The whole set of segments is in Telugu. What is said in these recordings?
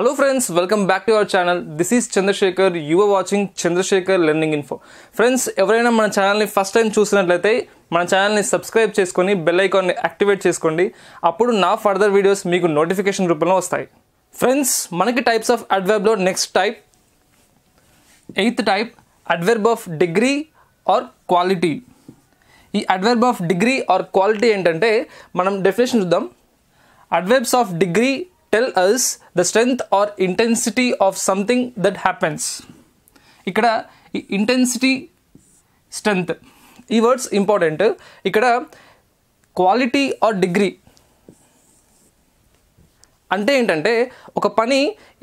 hello friends welcome back to our channel this is Chandrashekar you're watching Chandrashekar learning info friends ఎవరైనా మన ఛానల్ని ఫస్ట్ టైం చూసినట్లయితే మన ఛానల్ని సబ్స్క్రైబ్ చేసుకొని బెల్ ఐకాన్ని యాక్టివేట్ చేసుకోండి అప్పుడు నా ఫర్దర్ వీడియోస్ మీకు నోటిఫికేషన్ రూపంలో వస్తాయి ఫ్రెండ్స్ మనకి టైప్స్ ఆఫ్ అడ్వర్బ్లో next type eighth type adverb of degree or quality ఈ adverb of degree or quality ఏంటంటే మనం డెఫినేషన్ చూద్దాం adverbs of degree tell us the strength or intensity of something that happens ఇక్కడ ఇంటెన్సిటీ స్ట్రెంగ్త్ ఈ వర్డ్స్ ఇంపార్టెంట్ ఇక్కడ క్వాలిటీ ఆర్ డిగ్రీ అంటే ఏంటంటే ఒక పని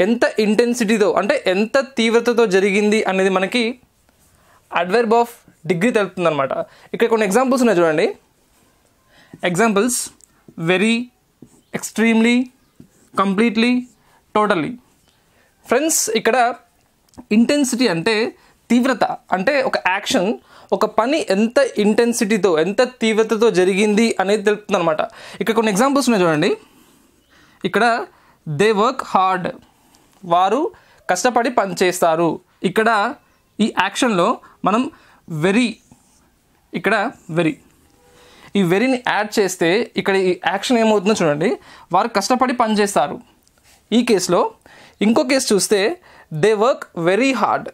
ఎంత ఇంటెన్సిటీతో అంటే ఎంత తీవ్రతతో జరిగింది అనేది మనకి అడ్వర్బ్ ఆఫ్ డిగ్రీ తెలుపుతుందనమాట ఇక్కడ కొన్ని ఎగ్జాంపుల్స్ ఉన్నాయి చూడండి examples very extremely completely totally friends ఇక్కడ ఇంటెన్సిటీ అంటే తీవ్రత అంటే ఒక యాక్షన్ ఒక పని ఎంత ఇంటెన్సిటీతో ఎంత తీవ్రతతో జరిగింది అనేది తెలుపుతుంది అనమాట ఇక్కడ కొన్ని ఎగ్జాంపుల్స్ ఉన్నాయి చూడండి ఇక్కడ దే వర్క్ హార్డ్ వారు కష్టపడి పని చేస్తారు ఇక్కడ ఈ యాక్షన్లో మనం వెరీ ఇక్కడ వెరీ ఈ వెరీని యాడ్ చేస్తే ఇక్కడ ఈ యాక్షన్ ఏమవుతుందో చూడండి వారు కష్టపడి పనిచేస్తారు ఈ కేసులో ఇంకో కేసు చూస్తే they work very hard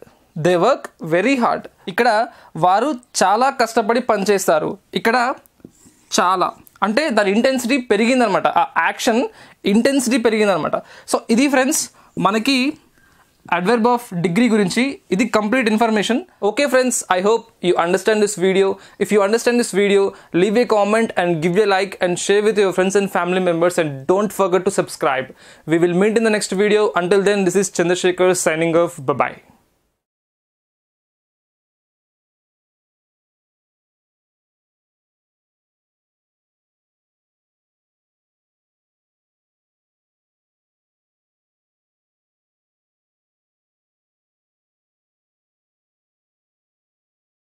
they work very hard ఇక్కడ వారు చాలా కష్టపడి పనిచేస్తారు ఇక్కడ చాలా అంటే దాని ఇంటెన్సిటీ పెరిగిందనమాట ఆ యాక్షన్ ఇంటెన్సిటీ పెరిగిందనమాట సో ఇది ఫ్రెండ్స్ మనకి adverb of degree gurinchi idi complete information okay friends i hope you understand this video if you understand this video leave a comment and give a like and share with your friends and family members and don't forget to subscribe we will meet in the next video until then this is chandrasekhar signing off bye bye